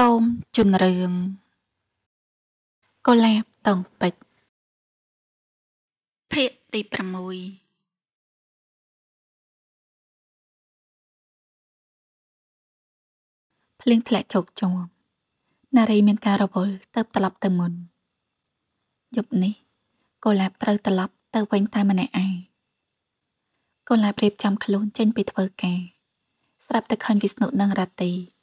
សូមជម្រឿនកុលាបតងពេជ្រភាគទី6ភ្លៀងធ្លាក់ជោគជុំនារីមានការរវល់ទៅត្រឡប់ទៅមុន យប់នេះកុលាបត្រូវត្រឡប់ទៅវិញតែម្នាក់ឯងកុលាបរៀបចំខ្លួន ចេញពីធ្វើការស្រាប់តែឃើញវិស្ណុនិងរាត្រី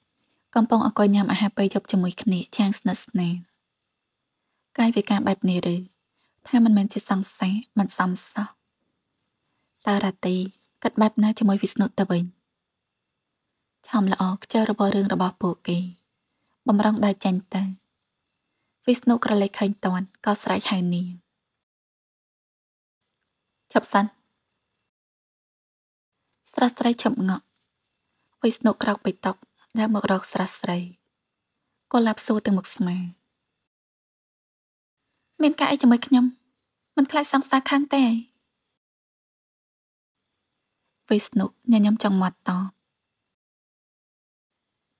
កំពុងអង្គុយញ៉ាំអាហារពេលយប់ជាមួយគ្នាឆាងស្និទ្ធស្នាលកាយវិការបែបនេះឬថាមិនមែនជាសង្សារមិនសមសោះតារាទីគិតបែបណាជាមួយវិស្ណុទៅវិញឆំល្អខ្ជិលរបស់រឿងរបស់ពួកគេ បំរងដៃចាញ់ទៅវិស្ណុក្រឡេកឃើញតាន់ក៏ស្រែកហៅនាងឈប់សិន ស្រស់ស្រីឈប់ងក់វិស្ណុក្រោកបេតុកដើរមករកស្រះស្រីក៏ឡាប់សួរទៅមុខស្មាមាន ការអីជាមួយខ្ញុំ មិនខ្លាចសង្សារខាងទេវិស្ណុញញឹមចង់មាត់ត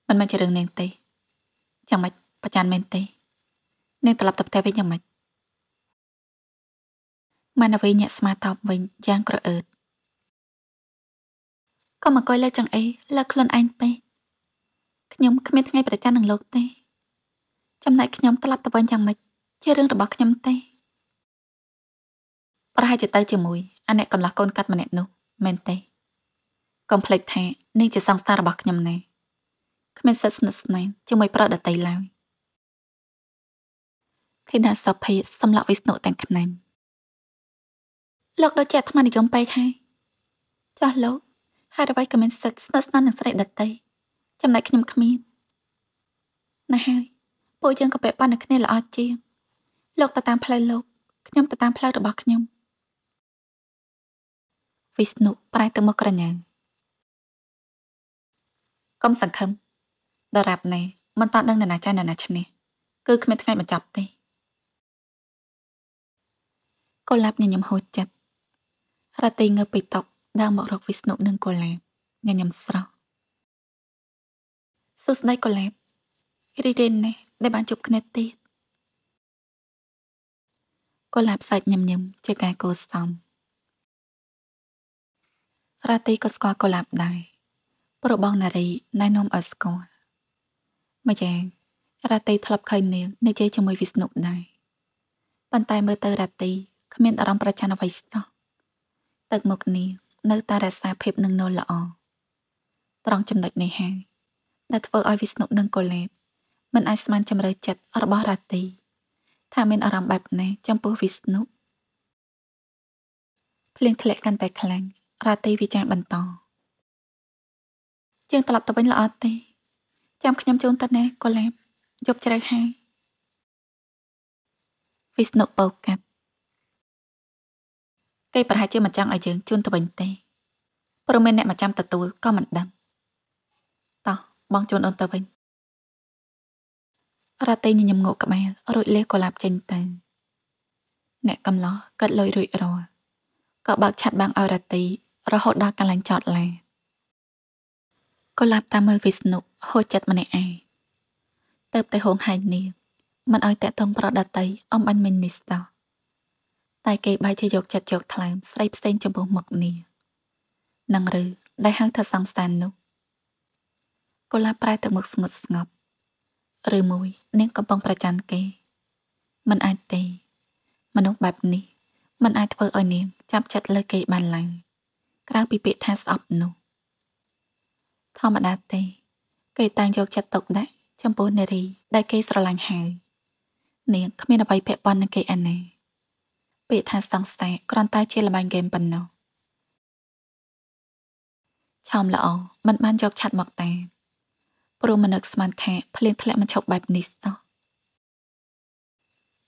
មិនមែនជារឿងនាងទេយ៉ាងម៉េចប្រច័នមែនទេនាងត្រឡប់ទៅផ្ទះវិញយ៉ាងម៉េចម៉ានអ្វីញាក់ស្មាតបវិញយ៉ាងក្រអឺតក៏មកអុយលើចង្អេរលើខ្លួនឯងពេកខ្ញុំគ្មានថ្ងៃប្រច័ណ្ឌនឹងលោកទេ ចំណែកខ្ញុំក្លាប់ទៅវិញយ៉ាងម៉េចជារឿងរបស់ខ្ញុំទេប្រហែលជាទៅជាមួយអាអ្នកកំឡោះកូនកាត់ម្នាក់នោះមែនទេកុំភ្លេចថានេះជាសង្សាររបស់ខ្ញុំណាគ្មានសិទ្ធិស្និទ្ធស្នាលជាមួយប្រុសដតីឡើយធីតាសុភ័ក្រសម្លាប់វិស្ណុទាំងខ្នាញ់លោកដូចជាអាត្មានិយមពេកហើយចោះលោកហើយអ្វីក៏មានសិទ្ធិស្និទ្ធស្នាលនឹងស្រីដតីចំណែកខ្ញុំគ្មានណាស់ហើយពួកយើងក៏ពាក់ព័ន្ធនឹងគ្នាល្អជាង លោកទៅតាម ផ្លូវលោកខ្ញុំទៅតាមផ្លូវរបស់ខ្ញុំវិស្ណុប្រែទៅមកក្រញ៉ៅកុំសង្ឃឹមដរាបណែមិនតន់ដឹងនរណាចានរណាឈ្នះគឺគ្មានថ្ងៃបញ្ចប់ទេកុលាបញញឹមហូចចិត្តរតីងើបពីតុដើរមករកវិស្ណុនិងកុលាបញញឹមស្រស់សួស្តីកូឡាបរីរិនណែដែលបានជួបគ្នាទៀតកូឡាបសាច់ញឹមញឹមជាការកោសសំរ៉ាទីក៏ស្គាល់កូឡាបដែរប្របងនារីណែនាំឲ្យស្គាល់ម្យ៉ាងរ៉ាទីធ្លាប់ឃើញនាងនិយាយជាមួយវិស្ណុដែរប៉ុន្តែមើលទៅរ៉ាទីគ្មានអារម្មណ៍ប្រច័ណ្ឌអ្វីសោះទឹកមុខនាងនៅតែរក្សាភាពនឹងនលល្អត្រង់ចំណុចនេះហើយដែលធ្វើឲ្យវិស្ណុនិងកុលាបមិនអាចស្មានជំរឿចិត្តរបស់រាត្រីថាមានអារម្មណ៍បែបនេះចំពោះវិស្ណុភ្លៀងធ្លាក់កាន់តែខ្លាំងរាត្រីវិចារបន្តជាងត្រឡប់ទៅវិញល្អទេចាំខ្ញុំជូនទៅណាកុលាបយប់ជ្រៅហើយវិស្ណុបោកកាត់គេប្រហែលជាមិនចង់ឲ្យយើងជូនទៅវិញទេព្រមមានអ្នកមកចាំទទួលក៏មិនដឹងបងជូនអូនទៅវិញរ៉ាតេញញឹមងក់ក្បាលរួចលះកុលាបចេញទៅអ្នកកំឡោះកាត់លុយរួចរាល់ក៏បើកឆាត់បាំងឲ្យរ៉ាតេរហូតដល់កន្លែងចតឡាកុលាបតាមមើលវិស្ណុហូចចិត្តម្នាក់ឯងទៅតែហងហែងនាងមិនឲ្យតាក់ទងប្រដតី អំបាញ់មិញនេះស្ដោះតែគេបែរជាយកចិត្តយកថ្លើមស្រីផ្សេងចំពោះមុខនាងនឹងឬដែលហៅថាសង្សាននោះកូឡាប្រែទៅមុខស្ងុតស្ងប់ ឬមួយនាងកំពុងប្រច័ណ្ឌគេមិនអាចទេមនុស្សបែបនេះមិនអាចធ្វើឲ្យនាង ចាប់ចិត្តលើគេបានឡើយក្រៅពីពាក្យថាស្អប់នោះធម្មតាទេគេតែងយកចិត្តទុកដាក់ចំពោះនារី ដែលគេស្រឡាញ់ហើយ នាងគ្មានអ្វីពាក់ព័ន្ធនឹងគេអាណាពាក្យថាសង្ស័យគ្រាន់តែជាល្បែងហ្គេមប៉ុណ្ណោះឆោមល្អមិនបានយកឆាត់មកតាមព្រមមនឹកស្មានថាភ្លៀងធ្លាក់មិនឈប់បែបនេះសោះ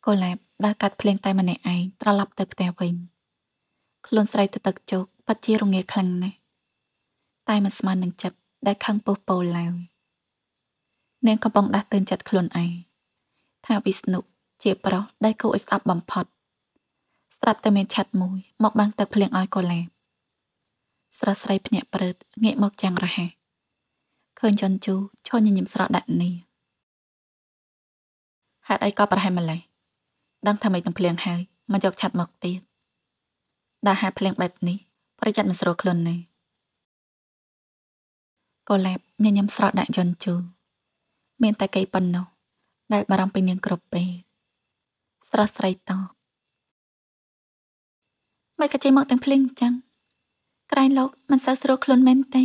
កូឡាបដើរកាត់ភ្លៀងតែម្នាក់ឯងត្រឡប់ទៅផ្ទះវិញខ្លួនស្រីទៅទឹកជោគពិតជារងាខ្លាំងណាស់តែមិនស្មើនឹងចិត្តដែលខឹងពុះពោលឡើយនាងកំពុងដាស់តឿនចិត្តខ្លួនឯងថាវិស្ណុជាប្រុសដែលគួរឲ្យស្អប់បំផុត ស្រាប់តែមានឆាត់មួយមកបាំងទឹកភ្លៀងឲ្យកូឡាបស្រស់ស្រី ភ្នាក់ព្រឺតងាកមកយ៉ាងរហ័សឃើញចន្ទជូឈរញញឹមស្រស់ដាក់នេះហេតុអីក៏ប្រហែលម្លេះដឹងថាមិនទាំងភ្លៀងហើយមកយកឆាត់មកទៀតដាក់ហាត់ភ្លៀងបែបនេះប្រយ័ត្នមិនស្រួលខ្លួននេះកូឡាបញញឹមស្រស់ដាក់ចន្ទជូមានតែកៃប៉ុណ្ណោះដែលបារម្ភពីនាងគ្រប់ពេលស្រស់ស្រីតបមិនក៏ចេះមកទាំង ភ្លៀងចឹងក្រែងលោក មិនសូវស្រួលខ្លួនមែនទេ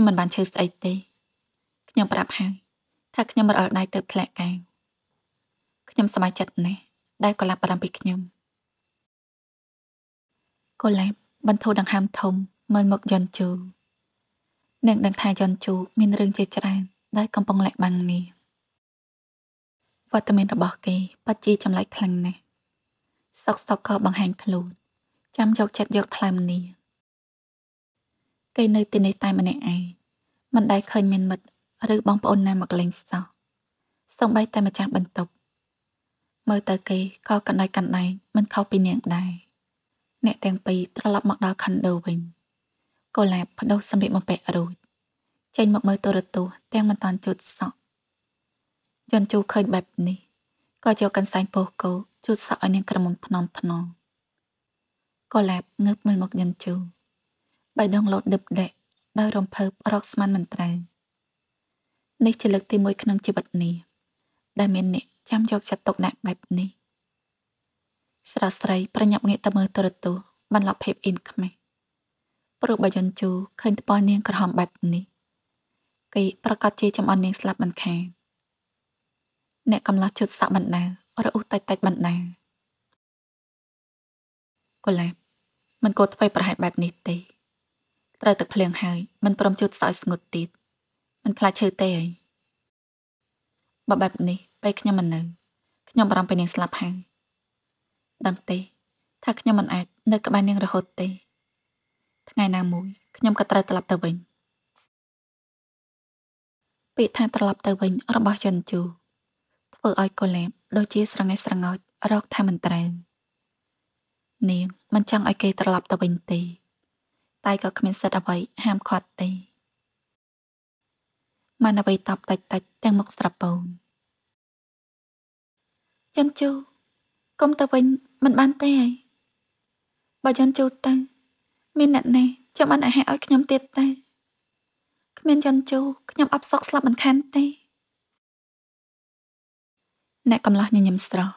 ខ្ញុំមិនបានឈឺស្អីទេខ្ញុំប្រាប់ហើយថាខ្ញុំរអិលដៃទៅធ្លាក់កែងខ្ញុំសប្បាយចិត្តណាស់ដែលកូឡាបបារម្ភពីខ្ញុំកូឡាបបន្ធូរដង្ហើមធំមើលមកយន់ជូនាងដឹងថាយន់ជូ មានរឿងជាច្រើនដែលកំពុងលាក់បាំងនាងវត្តមានរបស់គេពិតជាចម្លែកខ្លាំងណាស់សុកសុកក៏បង្ហាញខ្លួនចាំយកចិត្តយកថ្លើមនាងគេនៅទីនេះតែម្នាក់ឯងមិនដែលឃើញមានមិត្តឬបងប្អូនណា មកលេងសោះសូម្បីតែម្ចាស់បន្ទប់មើលទៅគេក៏កណ្ដែកកណ្ដែងមិនខុសពីនាងដែរអ្នកទាំងពីរត្រឡប់មកដល់ខុនដូវិញកូឡាបបដោះសម្ភារបំពាក់រួចចេញមកមើលទូរទស្សន៍ទាំងមិនតាន់ជូតសក់យន់ជូឃើញបែបនេះក៏យកកន្សែងពោះគោជូតសក់ឲ្យនាងក្រមុំថ្នមថ្នងកូឡាបងើបមើលមកយន់ជូបៃដងលោតដឹបដេកដោយរំភើបរកស្មានមិនត្រូវនេះជាលើកទី1ក្នុងជីវិតនេះដែលមានអ្នកចាំយកចិត្តទុកដាក់បែបនេះ ស្រស់ស្រី ប្រញាប់ងាកទៅមើលទូរទស្សន៍បានឡប់ភាពអ៊ីនខ្មេះព្រោះបាយ័នជូឃើញត្បល់នាងក្រហមបែបនេះគេប្រកាសជា ចំអន់នាងស្លាប់មិនខានអ្នកកំឡោះជុតសាក់បណ្ដារអ៊ូតិចតិចបណ្ដាកូឡាមិនគួរធ្វើប្រហែលបែបនេះទេត្រូវទឹកភ្លៀងហើយមិនព្រមជូតសោយស្ងួតទៀតមិនខ្លាចឈឺទេអីបើបែបនេះពេលខ្ញុំមិននៅខ្ញុំបារម្ភពេលនាងស្លាប់ហើយដឹងទេថាខ្ញុំមិនអាចនៅ ក្បែរនាងរហូតទេ ថ្ងៃណាមួយខ្ញុំក៏ត្រូវត្រឡប់ទៅវិញពាក្យថាត្រឡប់ទៅវិញ របស់ចិនជូធ្វើឲ្យកូឡាបដូចជាស្រងៃស្រងោចរកថាមិនត្រូវនាងមិនចង់ឲ្យគេត្រឡប់ទៅវិញទេតែក៏គ្មានសិទ្ធអ្វីហាមឃាត់ទេម៉ានអ្វីតបតិចតិចទាំងមុខស្រពូនយន់ជូ កុំទៅវិញមិនបានទេហើយបើយន់ជូទៅមានអ្នកណាចាំបានអាហារឲ្យខ្ញុំទៀតទេ គ្មានយន់ជូខ្ញុំអបសក់ស្លាប់មិនខានទេអ្នកកំឡោះញញឹមស្រស់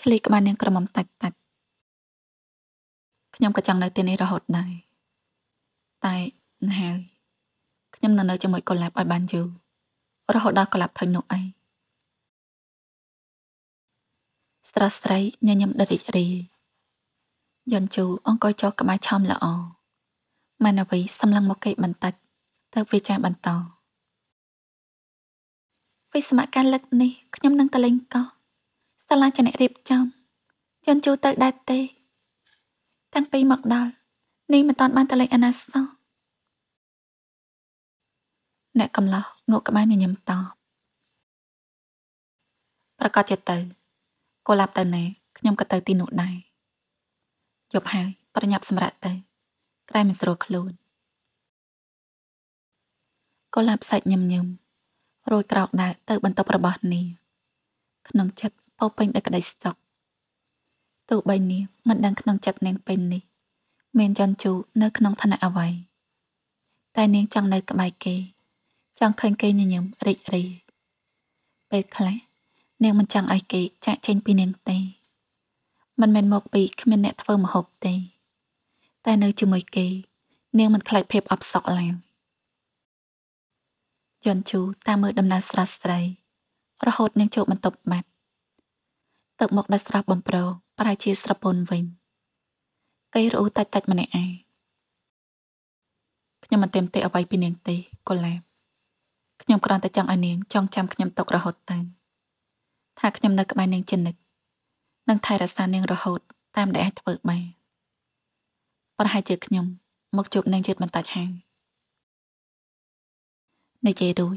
ឆ្លីក្បាលនាងក្រមុំតាច់តាច់ខ្ញុំក៏ចង់នៅទីនេះរហូតដែរតែណ៎ហើយខ្ញុំនៅនៅជាមួយកុលាបឲ្យបានយូររហូតដល់កុលាបធុញនោះឯងស្រាស្រីញញឹមដិតរីករាយយន់ជូអង្គុយចុះក្បែរឆោមល្អម៉ាណាវីសម្លឹងមកគេបន្តិចទៅវាចាបន្តវិស្មការលឹកនេះខ្ញុំនឹងទៅលេងកោះសាលាចនិរៀបចំ យន់ជូទៅដែរទេ តាំងពី មកដល់នេះមិនតាន់បានទៅលេងអាណាសោះអ្នកកំឡោះងក់ក្បាលញញឹមតបប្រកាសជាទៅកូឡាប់ទៅណែខ្ញុំក៏ទៅទីនោះដែរយប់ហើយប្រញាប់សម្រាប់ទៅ ក្រែមិនស្រួលខ្លួនកូឡាប់សាច់ញឹមញឹមរួចក្រោកដើរទៅបន្ទប់របស់នីក្នុងចិត្តពោពេញដោយក្តីសុខទោះបីនាងមិនដឹងក្នុងចិត្តនាងពេលនេះមានចន់ជូនៅក្នុងឋានៈអ្វីតែនាងចង់នៅក្បែរគេចង់ឃើញគេញញឹមរីករាយពេលខ្លះនាងមិនចង់ឲ្យគេចាក់ចេញពីនាងទេមិនមែនមកពីគ្មានអ្នកធ្វើមហូបទេ តែនៅជាមួយគេនាងមិនខ្លាចភាពអផ្សុកឡើយយន់ជូតាមមើលដំណើរស្រស់ស្រីរហូតនាងចូលបន្ទប់បាត់ទឹកមកដាច់ស្រស់បំប្រងប្រែជាស្រពន់វិញគេរអ៊ូតាច់តាច់ម្នាក់ឯងខ្ញុំមិនទៀមទេអ្វីពីនាងទេកូឡាបខ្ញុំគ្រាន់តែចង់ឲ្យនាងចងចាំខ្ញុំទុករហូតទៅថាខ្ញុំនៅក្បែរនាងជានិច្ចនឹងថែរក្សានាងរហូតតាមដែលអាចធ្វើបានប្រហែលជាខ្ញុំ មកជួបនាងជាតិបន្តាច់ហាងនិយាយដូច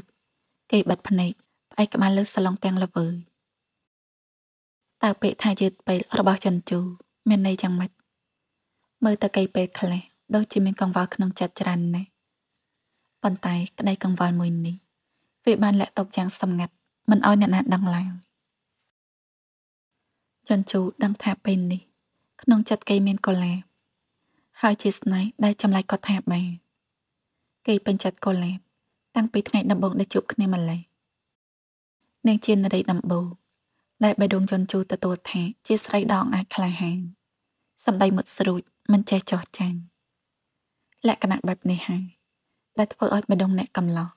គេបិទភ្នែកផ្អែកក្បាលលើសាឡុងទាំងល្វើយតើពាក្យថាយឺតពេករបស់ចន្ទជូ មានន័យយ៉ាងម៉េចមើលតើគេពេកខ្លះដូចជាមានកង្វល់ក្នុងចិត្តច្រើនណាស់ប៉ុន្តែក្តីកង្វល់មួយនេះវាបានលាក់ទុកយ៉ាងសម្ងាត់មិនឲ្យអ្នកណាដឹងឡើយចន្ជូដឹងថាពេលនេះ ក្នុងចិត្តគេមានកូឡាបហើយជាស្នៃដែលចម្លែកគាត់ថាបែគេពេញចិត្តកូឡាបតាំងពីថ្ងៃដំបូងដែលជួបគ្នាម្លេះនាងជានារីដំបូងដែលបេះដូងចន្ជូទទួលថា ជាស្រីដងអាចក្លាហានសម្ដីមុតស្រួចមិនចេះចោះចាញ់លក្ខណៈបែប នេះហើយដែលធ្វើឲ្យបេះដូងអ្នកកំឡោះ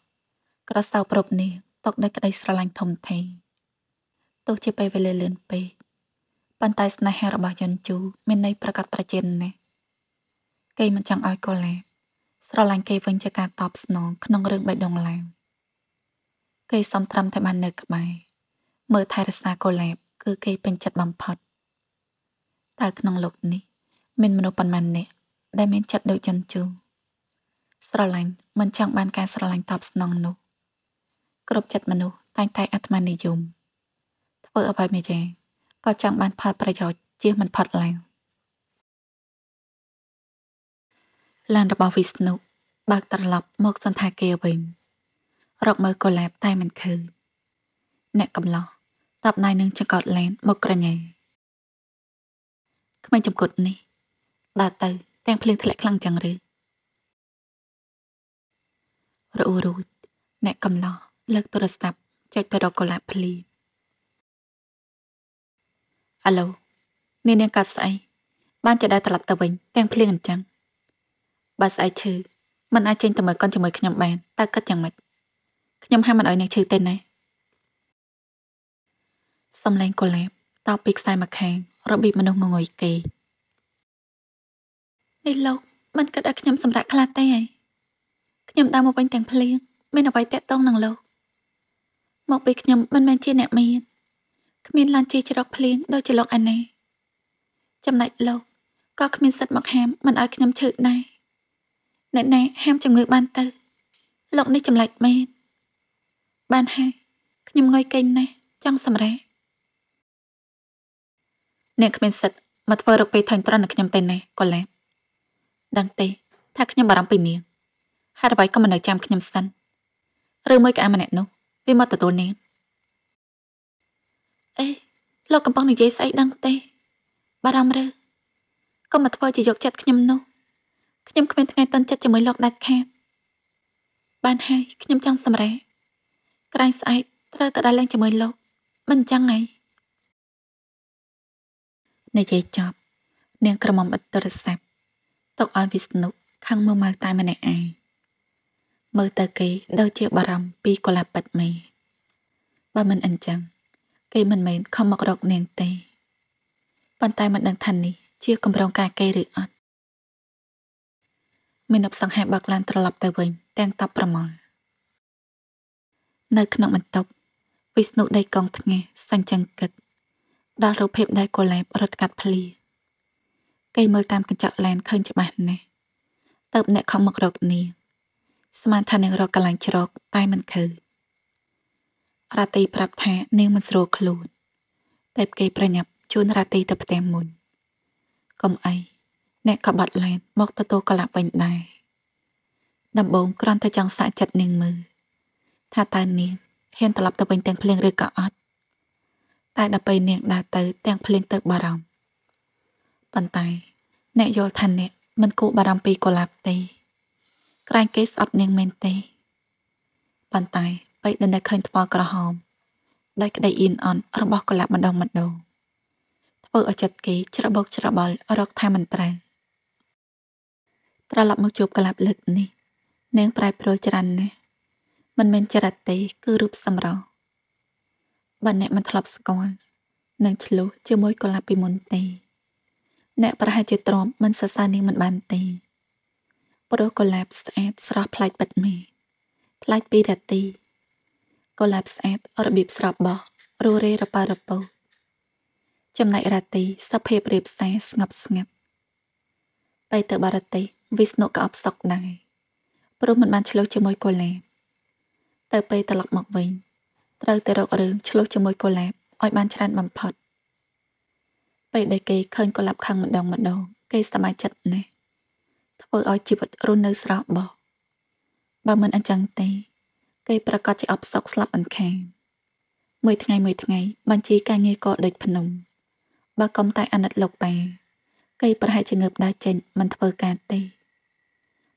ក្រសោបរូបនាងຕົកដោយក្តីស្រឡាញ់ធំធេងទោះជាពេលវេលាលឿនពេកប៉ុន្តែស្នេហារបស់យន់ជូ មានន័យប្រកាសប្រជាណាស់គេមិនចង់ឲ្យកូឡាស្រឡាញ់គេវិញជាការតបស្នងក្នុងរឿងបៃដងឡាវគេសំត្រាំតែបាននៅក្បែរមើលថែរក្សាកូឡាបគឺគេពេញចិត្តបំផុតតើក្នុងលោកនេះ មានមនុស្សប៉ុន្មានអ្នកដែលមានចិត្តដូចយន់ជូ ស្រឡាញ់មិនចង់បានការស្រឡាញ់តបស្នងនោះគ្រប់ចិត្តមនុស្សតែងតែអាត្មានិយមធ្វើឲ្យបែបនេះចេះក៏ចង់បានផលប្រយោជន៍ជាមិនផុតឡើងឡានរបស់វិស្ណុបើកត្រឡប់មកសន្តាគារវិញរកមើលកូឡាបតែមិនឃើញអ្នកកំឡោះតបណៃនឹងចង្កត់ឡានមកក្រញ៉េក្មេងចំកត់នេះដើរទៅទាំងភ្លៀងធ្លាក់ខ្លាំងចឹងឬរអ៊ូរូចអ្នកកំឡោះលើកទូរស័ព្ទចុចទៅរកកុលាបភ្លីអាឡូនាងនាងកាត់ស្អីបានចដើត្រឡប់ទៅវិញទាំងភ្លៀងអញ្ចឹងបើស្អីឈឺមិនអាចចេញទៅមើលកូនជាមួយខ្ញុំបានតើគិតយ៉ាងម៉េចខ្ញុំហាមមិនឲ្យនាងឈឺទេណាសំឡេងកុលាបតបពីខ្សែមកខាង របៀបមនុស្សងងុយគេនេះលោកមិនគិតឲ្យខ្ញុំសម្រាប់ខ្លះទេឯងខ្ញុំដើរមកវិញទាំងភ្លៀងមានអ្វីតាក់ទងនឹងលោកមកពីខ្ញុំមិនមែនជាអ្នកមានគ្មាន ឡានជាជ្រកភ្លៀងដូចជាលោកឯណេះចំណែកលោកក៏គ្មានសិទ្ធិមកហាមមិនឲ្យខ្ញុំឈឺដែរអ្នកណែហាមជំងឺបានទៅ លោកនេះចម្លែកមែនបានហើយខ្ញុំងុយគេងណាស់ចង់សម្រាកអ្នកគ្មានសិទ្ធិមកធ្វើរកពេលថែមត្រង់នឹងខ្ញុំទេណាកូឡាបដឹងទេ ថាខ្ញុំបារម្ភពីនាងហើយអ្វីក៏មិននៅចាំខ្ញុំសិនឬមួយក្អាមម្នាក់នោះវាមកទទួលនាងអេលោកកំពុងនិយាយស្អីដឹងទេ បារម្ភឬកុំមកធ្វើជាយកចិត្តខ្ញុំនោះខ្ញុំគ្មានថ្ងៃតន់ចិត្តជាមួយលោកដាច់ខាតបានហើយខ្ញុំចង់សម្រេចក្រែងស្អែកត្រូវទៅដល់លេងជាមួយលោកមិនចឹងហីនិយាយចប់នាងក្រមុំបិទទូរស័ព្ទទុកឲ្យវិស្ណុខាងមើលមកតែម្នាក់ឯងមើលទៅគេដូចជា បារម្ភពីកុលាបប៉ិតមីបើមិនអញ្ចឹងគេមិនមែនខំមករកនាងទេប៉ុន្តែមិនដឹងថានេះជាកម្រងការគេឬអត់មានអបសង្ហេបបើកឡានត្រឡប់ទៅវិញទាំងតបប្រមល់នៅ ក្នុងបន្ទប់វិស្ណុដីកងថ្ងាសសាញ់ចង្កឹកដល់រូបភាពដែលកូឡេបរត់កាត់ភ្លីគេមើលតាមកញ្ចក់ឡានឃើញច្បាស់ណាស់តើបអ្នកខំមករកនាងស្មានថានឹងរកកន្លែងជ្រកតែមិនឃើញរ៉ាទីប្រាប់ថានាងមិនស្រួលខ្លួនតែគេប្រញាប់ជូនរ៉ាទីទៅផ្ទះមុនកុំអីអ្នកក៏បាត់ឡែនមកទទួលកលាវិញដែរដំបងគ្រាន់តែចង់សាកចិត្តនាងមើលថាតើនាងហ៊ានត្រឡប់ទៅវិញទាំងភ្លៀងឬក៏អត់តែដល់ពេលនាងដើរទៅ ទាំង ភ្លៀងទៅបារម្ភប៉ុន្តែអ្នកយល់ថាអ្នកមិនគួរបារម្ភពីកលាបទេក្រែងគេស្អប់នាងមែនទេប៉ុន្តែបិទនៅឃើញថ្មក្រហមដោយក្តីអៀនអន់របស់កុលាបម្ដងម្ដងធ្វើឲ្យចិត្តគេច្របូកច្របល់រកថាមិនត្រូវត្រឡប់មកជួបកុលាបលើកនេះនាងប្រែប្រួលច្រើនណាស់មិនមែនចរិតទេគឺរូបសម្រស់បើអ្នកមិនធ្លាប់ស្គាល់នឹងឆ្លុះជាមួយកុលាបពីមុនទេអ្នកប្រហែលជាទ្រាំមិនសរសើរនាងមិនបានទេព្រោះកុលាបស្អាតស្រស់ប្លែកពិតមែនប្លែកពីរាទីកុលាបស្អាតរបៀបស្រស់បោះរូរេរប៉ារពោចំណែករាទីសភាពរៀបសារស្ងប់ស្ងាត់ទៅទៅបរទេសវិស្ណុក៏អបសក់ដែរព្រោះមិនបាន ឆ្លោះជាមួយកុលាបទៅពេលត្រឡប់មកវិញត្រូវទៅរករឿងឆ្លោះជាមួយកុលាបឲ្យបានច្រើនបំផុតពេលដែលគេឃើញកុលាបខាងម្ដងម្ដងគេសមាជិកណាស់ធ្វើឲ្យជីវិតរស់នៅស្រស់បោះបើមិនអញ្ចឹងទេគេប្រកាសជាអបសោកស្លាប់អន្ខានមួយថ្ងៃមួយថ្ងៃបញ្ជីការងារក៏ដូចភ្នំបើកុំតែអាណិតលោកប៉ាគេប្រហែលជាងើបដើរចេញមិនធ្វើការទេ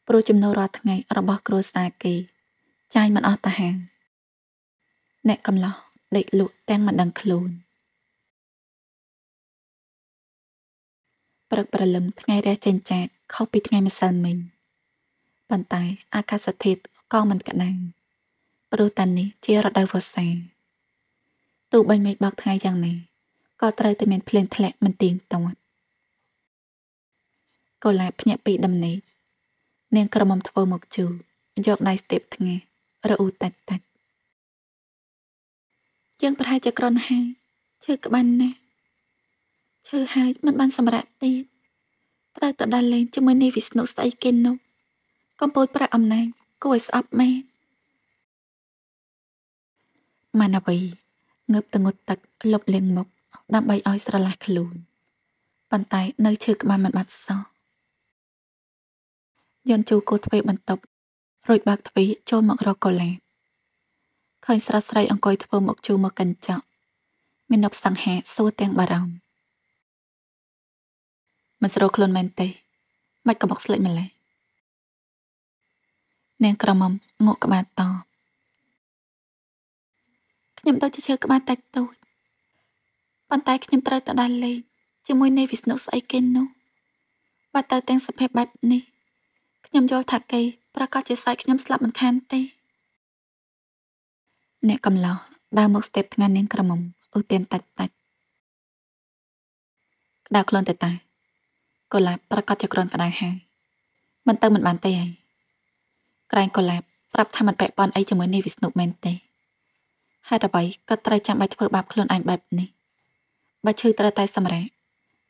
ព្រោះចំណូលរាល់ថ្ងៃរបស់ គ្រួសារគេចាយមិនអស់តាហាងអ្នកកំឡោះដេកលក់ទាំងមិនដឹងខ្លួនព្រឹកព្រលឹមថ្ងៃរះចេញចាចខុសពីថ្ងៃម្សិលមិញប៉ុន្តែ អាកាសធាតុក៏មិនក្តៅព្រោះតានេះជារដូវវស្សាទោះបីមេឃបោកថ្ងៃយ៉ាងណាក៏ត្រូវតែមាន ភ្លៀងធ្លាក់មិនទៀងទាត់កូឡាភ្ញាក់ពីដំណេកនាងក្រមុំធ្វើមកជូរយកដៃស្ទាបថ្ងាសរអ៊ូតាច់តាច់យើងប្រហែលជាក្រនហើយឈឺក្បាន់ណាស់ឈឺហើយមិនបានសម្រាកទៀតត្រូវទៅដើរលេងជាមួយនាយវិស្ណុស្អីគេនោះ កំពូលប្រាក់អំណាចគួរឲ្យស្អប់មែនម៉ាណាវីងើបទៅងុតទឹកលុបលាងមុខដើម្បីឲ្យស្រឡះខ្លួនប៉ុន្តែនៅឈឺក្បាលមិនបាត់សោះយន់ជូគោទ្វេបន្ទប់រួចបើកទ្វារចូលមករកកូឡាឃើញស្រស់ស្រីអង្គុយធ្វើមុខជូរមកកញ្ចក់ មាននប់សង្ហាសួរទាំងបារម្ភមិនស្រួលខ្លួនមែនទេមិនក៏មកស្លេចម្ល៉េះនាងក្រមុំងក់ក្បាលតខ្ញុំដូចជាឈឺក្បាលតិចតូចប៉ុន្តែខ្ញុំត្រូវទៅដាល់លេងជាមួយនៃវិស្ណុស្អីគេនោះបើទៅទាំងសភាពបែបនេះខ្ញុំយល់ថាគេប្រកាសជាសាយខ្ញុំស្លាប់មិនខានទេអ្នកកំឡោះដើរមកស្ទេបថ្ងាននាងក្រមុំឧទានតាច់តាច់ក្តៅខ្លួនទៅតាកុលាបប្រកាសជាក្រំក្តៅហើយមិនទៅមិនបានទេ ហើយក្រែងកុលាបប្រាប់ថាមិនពាក់ព័ន្ធអីជាមួយនាយវិស្ណុមែនទេហេតុអ្វីក៏ត្រូវចាំបាច់ធ្វើបាបខ្លួនឯងបែបនេះបើឈឺត្រូវតែ សម្រាក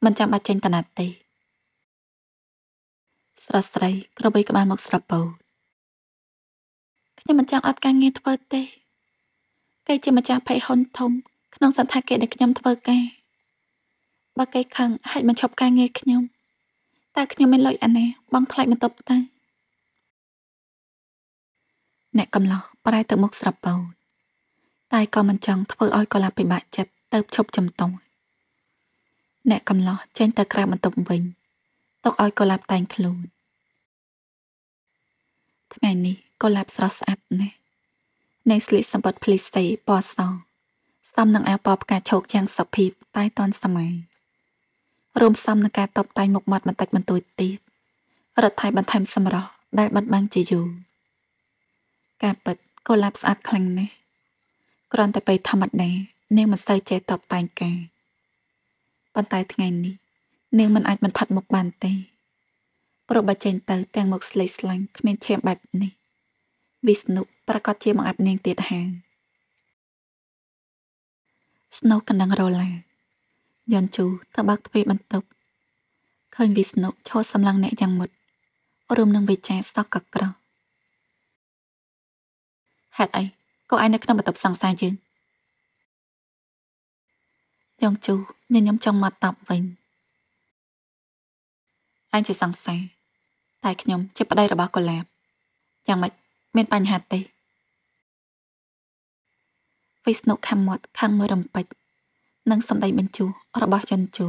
មិនចាំបាច់ចេញតណាត់ទេ ស្រស់ស្រីក្របីក្បាលមកស្រពោខ្ញុំមិនចង់អត់ការងារធ្វើទេគេជាម្ចាស់ភ័យហ៊ុនធំក្នុងសន្តាគារដែលខ្ញុំធ្វើការបើគេខឹងហេតុមិនឈប់ការងារខ្ញុំតែខ្ញុំមានលុយអាណាបងថ្លៃបន្ទប់តើអ្នកកំឡោះប្រែទៅមុខស្រាប់បូនតែក៏មិនចង់ធ្វើឲ្យកលាពិបាកចិត្តទៅឈប់ចំតងអ្នកកំឡោះចេញទៅ ក្រៅបន្ទប់វិញទុកឲ្យកលាបតែងខ្លួន ថ្ងៃនេះកលាបស្រស់ស្អាតណាស់នៃស្លៀកសំពត់ please stay ពណ៌សសំនឹងអាវពណ៌ផ្កាឈូកយ៉ាងសុភាពតែតនសម័យរួមសំនឹងការតបតែងមុខមាត់បន្តិចបន្តួចទៀតរដ្ឋថៃបន្ថែមសម្រស់ដែលបាត់បង់ជាយូរការពិតកូឡាបស្អាតខ្លាំងណាស់គ្រាន់តែពេលធម្មតានាងមិនសូវចេះតបតែងការប៉ុន្តែថ្ងៃនេះនាងមិនអាចមិនផាត់មុខបានទេប្របើចេញទៅ ទាំងមុខស្លេកស្លាំងគ្មានឈាមបែបនេះ វិស្ណុប្រកាសជាមកអាប់នាងទៀតហាងស្នូកណ្ដឹងរ៉ូឡាយន់ជូទៅបើកទ្វារបន្ទប់ឃើញវិស្ណុឈរសម្លឹងអ្នកយ៉ាងមុត រួមនឹងវិចារសក់កក្រោះហេតុអីក៏ឯងនៅក្នុងបន្ទប់សង្សារយើងយងជូញញឹមចង់មកតបវិញឯងជាសង្សារតែខ្ញុំជាប្តីរបស់កុលាបយ៉ាងម៉េចមានបញ្ហាទេវិស្ណុខំមាត់ខាងមួយរំពេចនិងសម្ដីបញ្ជូរបស់ចន្ទជូ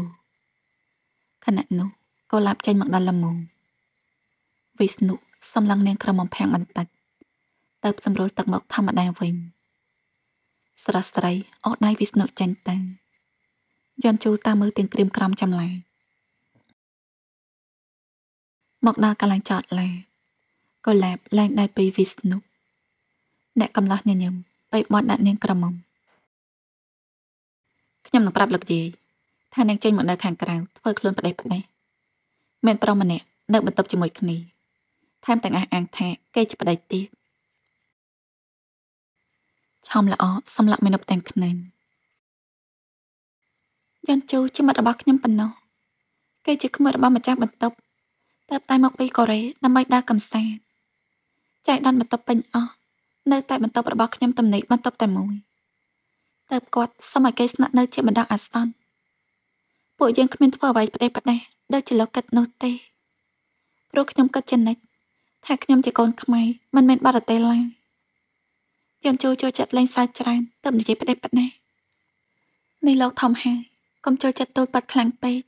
ខណៈនោះក៏ឡាប់ចេញមកដល់លំងវិស្ណុសម្លឹងនាងក្រមុំផាំងបន្តិចទៅសម្រួលទឹកមកធម្មតាវិញស្រស់ស្រីអស់ដៃវិស្ណុចាញ់ទៅយន់ជូលតាមមើលទាំងក្រៀមក្រំចម្លែកមកដល់កន្លែងចតឡាក៏ឡាបឡើងដៃពីវិស្ណុអ្នកកំឡោះញញឹមបែបមាត់ ដាក់នាងក្រមុំខ្ញុំនឹងប្រាប់លោកយាយថានាងចេញមកនៅខាងក្រៅធ្វើខ្លួនប្តេះប្តេះមានប្រុសម្នាក់នៅបន្ទប់ជាមួយគ្នាថែមទាំងអះអាងថាគេជាប្តីទៀតឆោមល្អសម្លាប់មេនប់ទាំងក្នែងយ៉ាន់ជូជាមិត្តរបស់ខ្ញុំប៉ុណ្ណោះគេជាក្មួយរបស់ម្ចាស់បន្ទប់តើបតែមកពីកូរ៉េដើម្បីដើរកំសាន្តចែកដានបន្ទប់ពេញអស់នៅតែបន្ទប់របស់ខ្ញុំទំនេរបន្ទប់តែមួយទើបគាត់សុំឲ្យគេស្នាក់នៅជាបណ្ដោះអាសន្នពួកយើងគ្មានធ្វើអ្វីផ្ដេសផ្ដាសដូចជាលោកគិតនោះទេព្រោះខ្ញុំគិតចិនិចថាខ្ញុំជាកូនខ្មែរមិនមែនបរទេសឡើយខ្ញុំចូលចូលចិត្តលេងសើចច្រើនទើបនិយាយផ្ដេសផ្ដាសនេះលោកធំហើយកុំចូលចិត្តទូលប៉ាត់ខ្លាំងពេក